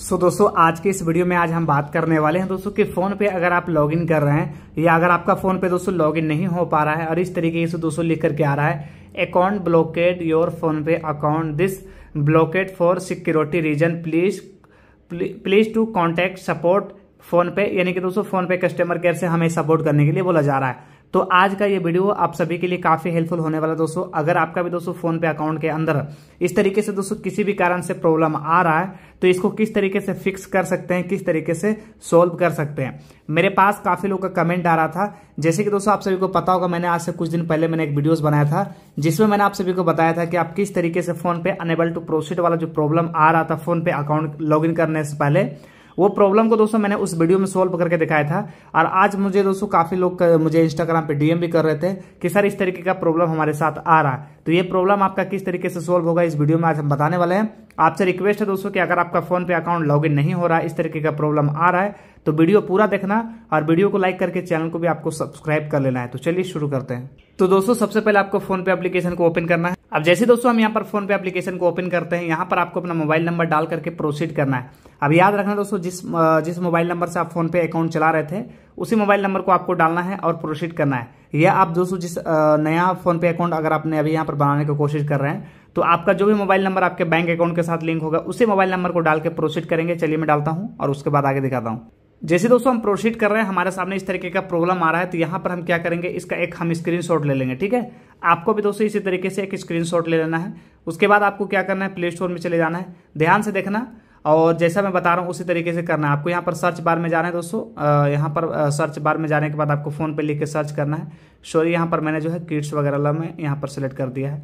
सो so, दोस्तों आज के इस वीडियो में आज हम बात करने वाले हैं दोस्तों कि फोन पे अगर आप लॉगिन कर रहे हैं या अगर आपका फोन पे दोस्तों लॉगिन नहीं हो पा रहा है और इस तरीके से दोस्तों लिख करके आ रहा है account blocked your PhonePe account this blocked for security reason please please to contact support PhonePe यानी कि दोस्तों फोन पे कस्टमर केयर से हमें सपोर्ट करने के लिए बोला जा रहा है तो आज का ये वीडियो आप सभी के लिए काफी हेल्पफुल होने वाला दोस्तों अगर आपका भी दोस्तों फोन पे अकाउंट के अंदर इस तरीके से दोस्तों किसी भी कारण से प्रॉब्लम आ रहा है तो इसको किस तरीके से फिक्स कर सकते हैं किस तरीके से सोल्व कर सकते हैं मेरे पास काफी लोग का कमेंट आ रहा था जैसे कि दोस्तों आप सभी को पता होगा मैंने आज से कुछ दिन पहले मैंने एक वीडियो बनाया था जिसमें मैंने आप सभी को बताया था कि आप किस तरीके से फोन पे अनेबल टू प्रोसीड वाला जो प्रॉब्लम आ रहा था फोन पे अकाउंट लॉग करने से पहले वो प्रॉब्लम को दोस्तों मैंने उस वीडियो में सोल्व करके दिखाया था और आज मुझे दोस्तों काफी लोग मुझे इंस्टाग्राम पे डीएम भी कर रहे थे कि सर इस तरीके का प्रॉब्लम हमारे साथ आ रहा है तो ये प्रॉब्लम आपका किस तरीके से सोल्व होगा इस वीडियो में आज हम बताने वाले हैं आपसे रिक्वेस्ट है दोस्तों कि अगर आपका फोन पे अकाउंट लॉग नहीं हो रहा इस तरीके का प्रॉब्लम आ रहा है तो वीडियो पूरा देखना और वीडियो को लाइक करके चैनल को भी आपको सब्सक्राइब कर लेना है तो चलिए शुरू करते हैं तो दोस्तों सबसे पहले आपको फोन पे एप्लीकेशन को ओपन करना है अब जैसे दोस्तों हम यहाँ पर फोन पे एप्लीकेशन को ओपन करते हैं यहाँ पर आपको अपना मोबाइल नंबर डाल करके प्रोसीड करना है अब याद रखना दोस्तों जिस जिस मोबाइल नंबर से आप फोन पे अकाउंट चला रहे थे उसी मोबाइल नंबर को आपको डालना है और प्रोसीड करना है या आप दोस्तों जिस नया फोन पे अकाउंट अगर आपने अभी यहाँ पर बनाने की कोशिश कर रहे हैं तो आपका जो भी मोबाइल नंबर आपके बैंक अकाउंट के साथ लिंक होगा उसी मोबाइल नंबर को डाल के प्रोसीड करेंगे चलिए मैं डालता हूँ और उसके बाद आगे दिखाता हूँ जैसे दोस्तों हम प्रोसीड कर रहे हैं हमारे सामने इस तरीके का प्रॉब्लम आ रहा है तो यहां पर हम क्या करेंगे इसका एक हम स्क्रीनशॉट ले लेंगे ठीक है आपको भी दोस्तों इसी तरीके से एक स्क्रीनशॉट ले लेना है उसके बाद आपको क्या करना है प्ले स्टोर में चले जाना है ध्यान से देखना और जैसा मैं बता रहा हूँ उसी तरीके से करना है आपको यहाँ पर सर्च बार में जाना है दोस्तों यहाँ पर सर्च बार में जाने के बाद आपको फ़ोन पर लिख के सर्च करना है सॉरी यहाँ पर मैंने जो है किड्स वगैरह में यहाँ पर सेलेक्ट कर दिया है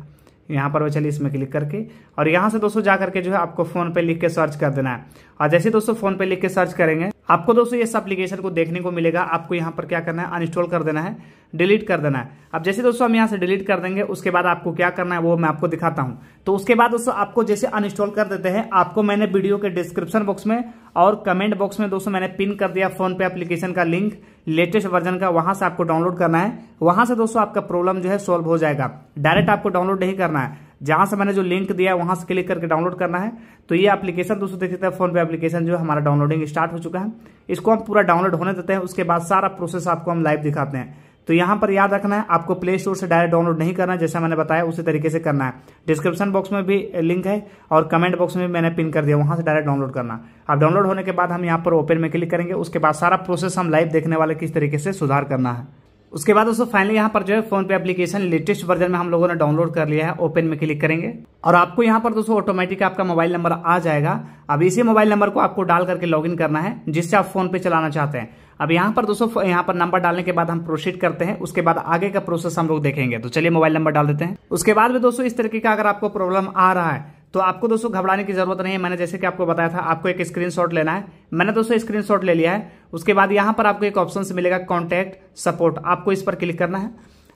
यहाँ पर वो चलिए इसमें क्लिक करके और यहाँ से दोस्तों जा करके जो है आपको फ़ोन पे लिख के सर्च कर देना है और जैसे दोस्तों फ़ोन पे लिख के सर्च करेंगे आपको दोस्तों इस एप्लीकेशन को देखने को मिलेगा आपको यहाँ पर क्या करना है अनइंस्टॉल कर देना है डिलीट कर देना है अब जैसे दोस्तों हम यहाँ से डिलीट कर देंगे उसके बाद आपको क्या करना है वो मैं आपको दिखाता हूँ तो उसके बाद दोस्तों आपको जैसे अनइंस्टॉल कर देते हैं आपको मैंने वीडियो के डिस्क्रिप्शन बॉक्स में और कमेंट बॉक्स में दोस्तों मैंने पिन कर दिया फोन पे एप्लीकेशन का लिंक लेटेस्ट वर्जन का वहां से आपको डाउनलोड करना है वहां से दोस्तों आपका प्रॉब्लम जो है सॉल्व हो जाएगा डायरेक्ट आपको डाउनलोड नहीं करना है जहां से मैंने जो लिंक दिया है वहां से क्लिक करके डाउनलोड करना है तो ये एप्लीकेशन दोस्तों देख सकते हैं फोन पे एप्लीकेशन जो है हमारा डाउनलोडिंग स्टार्ट हो चुका है इसको हम पूरा डाउनलोड होने देते हैं उसके बाद सारा प्रोसेस आपको हम लाइव दिखाते हैं तो यहाँ पर याद रखना है आपको प्ले स्टोर से डायरेक्ट डाउनलोड नहीं करना है जैसा मैंने बताया उसी तरीके से करना है डिस्क्रिप्शन बॉक्स में भी लिंक है और कमेंट बॉक्स में भी मैंने पिन कर दिया वहां से डायरेक्ट डाउनलोड करना अब डाउनलोड होने के बाद हम यहाँ पर ओपन में क्लिक करेंगे उसके बाद सारा प्रोसेस हम लाइव देखने वाले किस तरीके से सुधार करना है उसके बाद दोस्तों फाइनली यहाँ पर जो है फोन पे एप्लीकेशन लेटेस्ट वर्जन में हम लोगों ने डाउनलोड कर लिया है ओपन में क्लिक करेंगे और आपको यहाँ पर दोस्तों ऑटोमेटिक आपका मोबाइल नंबर आ जाएगा अब इसी मोबाइल नंबर को आपको डाल करके लॉगिन करना है जिससे आप फोन पे चलाना चाहते हैं अब यहाँ पर दोस्तों यहाँ पर नंबर डालने के बाद हम प्रोसीड करते हैं उसके बाद आगे का प्रोसेस हम लोग देखेंगे तो चलिए मोबाइल नंबर डाल देते हैं उसके बाद भी दोस्तों इस तरीके का अगर आपको प्रॉब्लम आ रहा है तो आपको दोस्तों घबराने की जरूरत नहीं है मैंने जैसे कि आपको बताया था आपको एक स्क्रीनशॉट लेना है मैंने दोस्तों स्क्रीनशॉट ले लिया है उसके बाद यहाँ पर आपको एक ऑप्शन मिलेगा कॉन्टैक्ट सपोर्ट आपको इस पर क्लिक करना है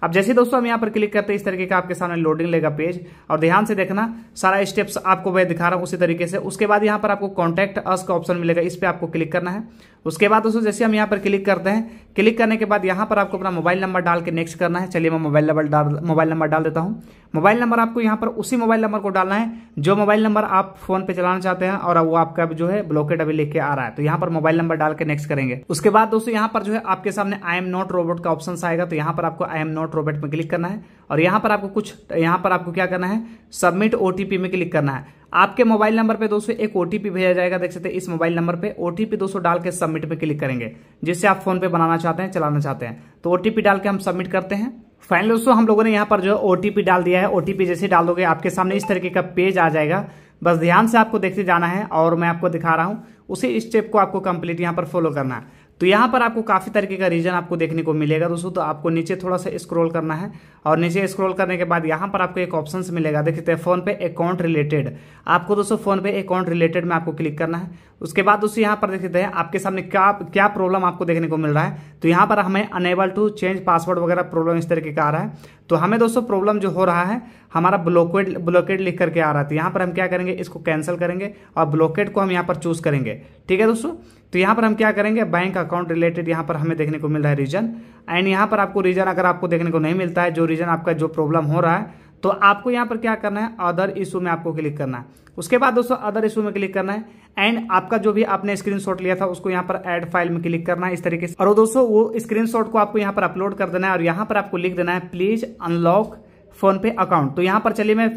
अब जैसे दोस्तों हम यहाँ पर क्लिक करते हैं इस तरीके का आपके सामने लोडिंग लेगा पेज और ध्यान से देखना सारा स्टेप्स आपको मैं दिखा रहा हूँ उसी तरीके से उसके बाद यहाँ पर आपको कॉन्टैक्ट अस का ऑप्शन मिलेगा इस पर आपको क्लिक करना है उसके बाद दोस्तों जैसे हम यहाँ पर क्लिक करते हैं क्लिक करने के बाद यहाँ पर आपको अपना मोबाइल नंबर डाल के नेक्स्ट करना है चलिए मैं मोबाइल नंबर डाल मोबाइल नंबर डाल देता हूँ मोबाइल नंबर आपको यहाँ पर उसी मोबाइल नंबर को डालना है जो मोबाइल नंबर आप फोन पे चलाना चाहते हैं और वो आपका जो है ब्लॉकेट अभी लेके आ रहा है तो यहाँ पर मोबाइल नंबर डाल के नेक्स्ट करेंगे उसके बाद दोस्तों यहाँ पर जो है आपके सामने आई एम नॉट रोबोट का ऑप्शन आएगा तो यहाँ पर आपको आई एम नॉट रोबोट में क्लिक करना है और यहाँ पर आपको कुछ यहाँ पर आपको क्या करना है सबमिट ओटीपी में क्लिक करना है आपके मोबाइल नंबर पे दोस्तों एक ओटीपी भेजा जाएगा देख सकते हैं इस मोबाइल नंबर पे ओटीपी दोस्तों डाल के सबमिट पे क्लिक करेंगे जिससे आप फोन पे बनाना चाहते हैं चलाना चाहते हैं तो ओटीपी डाल के हम सबमिट करते हैं फाइनली दोस्तों हम लोगों ने यहाँ पर जो ओटीपी डाल दिया है ओटीपी जैसे डाल दोगे आपके सामने इस तरीके का पेज आ जाएगा बस ध्यान से आपको देखते जाना है और मैं आपको दिखा रहा हूँ उसी स्टेप को आपको कंप्लीट यहाँ पर फॉलो करना है तो यहाँ पर आपको काफ़ी तरीके का रीजन आपको देखने को मिलेगा दोस्तों तो आपको नीचे थोड़ा सा स्क्रॉल करना है और नीचे स्क्रॉल करने के बाद यहाँ पर आपको एक ऑप्शन मिलेगा देख सकते हैं फोन पे अकाउंट रिलेटेड आपको दोस्तों फोन पे अकाउंट रिलेटेड में आपको क्लिक करना है उसके बाद दोस्तों यहाँ पर देख सकते हैं आपके सामने क्या क्या प्रॉब्लम आपको देखने को मिल रहा है तो यहाँ पर हमें अनेबल टू चेंज पासवर्ड वगैरह प्रॉब्लम इस तरीके का आ रहा है तो हमें दोस्तों प्रॉब्लम जो हो रहा है हमारा ब्लॉकेट ब्लॉकेट लिख करके आ रहा था तो यहाँ पर हम क्या करेंगे इसको कैंसिल करेंगे और ब्लॉकेट को हम यहाँ पर चूज करेंगे ठीक है दोस्तों तो यहाँ पर हम क्या करेंगे बैंक अकाउंट रिलेटेड यहाँ पर हमें देखने को मिल रहा है रीजन एंड यहाँ पर आपको रीजन अगर आपको देखने को नहीं मिलता है जो रीजन आपका जो प्रॉब्लम हो रहा है तो आपको यहाँ पर क्या करना है अदर इशू में आपको क्लिक करना है उसके बाद दोस्तों अदर इशू में क्लिक करना है एंड आपका जो भी आपने स्क्रीनशॉट लिया था उसको यहाँ पर ऐड फाइल में क्लिक करना है इस तरीके से और दोस्तों वो स्क्रीनशॉट को आपको यहाँ पर अपलोड कर देना है और यहाँ पर आपको लिख देना है please unlock PhonePe account तो यहाँ पर चलिए मैं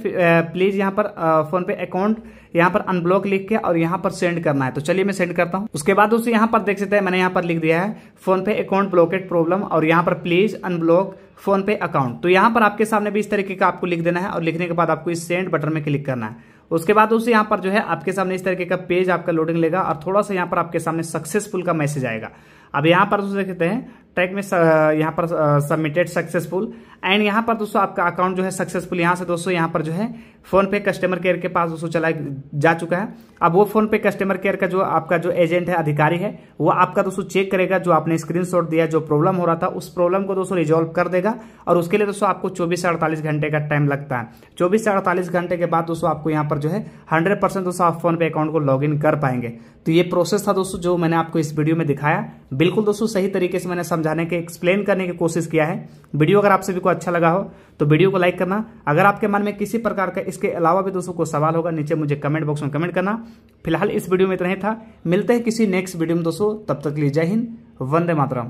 प्लीज यहाँ पर फोन पे अकाउंट यहाँ पर अनब्लॉक लिख के और यहाँ पर सेंड करना है तो चलिए मैं सेंड करता हूँ उसके बाद दोस्तों यहाँ पर देख सकते हैं मैंने यहाँ पर लिख दिया है phone PhonePe account blockade problem और यहाँ पर please unblock PhonePe account तो यहाँ पर आपके सामने भी इस तरीके का आपको लिख देना है और लिखने के बाद आपको इस सेंड बटन में क्लिक करना है उसके बाद उसे यहाँ पर जो है आपके सामने इस तरीके का पेज आपका लोडिंग लेगा और थोड़ा सा यहाँ पर आपके सामने सक्सेसफुल का मैसेज आएगा अब यहाँ पर दोस्तों देखते हैं ट्रैक में यहाँ पर सबमिटेड सक्सेसफुल एंड यहाँ पर दोस्तों आपका अकाउंट जो है सक्सेसफुल यहाँ से दोस्तों यहाँ पर जो है फोन पे कस्टमर केयर के पास दोस्तों चला जा चुका है अब वो फोन पे कस्टमर केयर का जो आपका जो एजेंट है अधिकारी है वो आपका दोस्तों चेक करेगा जो आपने स्क्रीनशॉट दिया जो प्रॉब्लम हो रहा था उस प्रॉब्लम को दोस्तों रिजोल्व कर देगा और उसके लिए दोस्तों आपको चौबीस से अड़तालीस घंटे का टाइम लगता है चौबीस से अड़तालीस घंटे के बाद दोस्तों आपको यहाँ पर जो है हंड्रेड परसेंट दोस्तों आप फोन पे अकाउंट को लॉग इन कर पाएंगे तो ये प्रोसेस था दोस्तों जो मैंने आपको इस वीडियो में दिखाया बिल्कुल दोस्तों सही तरीके से मैंने समझाने के एक्सप्लेन करने की कोशिश किया है वीडियो अगर आप सभी को अच्छा लगा हो तो वीडियो को लाइक करना अगर आपके मन में किसी प्रकार का इसके अलावा भी दोस्तों को सवाल होगा नीचे मुझे कमेंट बॉक्स में कमेंट करना फिलहाल इस वीडियो में इतना ही था मिलते हैं किसी नेक्स्ट वीडियो में दोस्तों तब तक लिए जय हिंद वंदे मातरम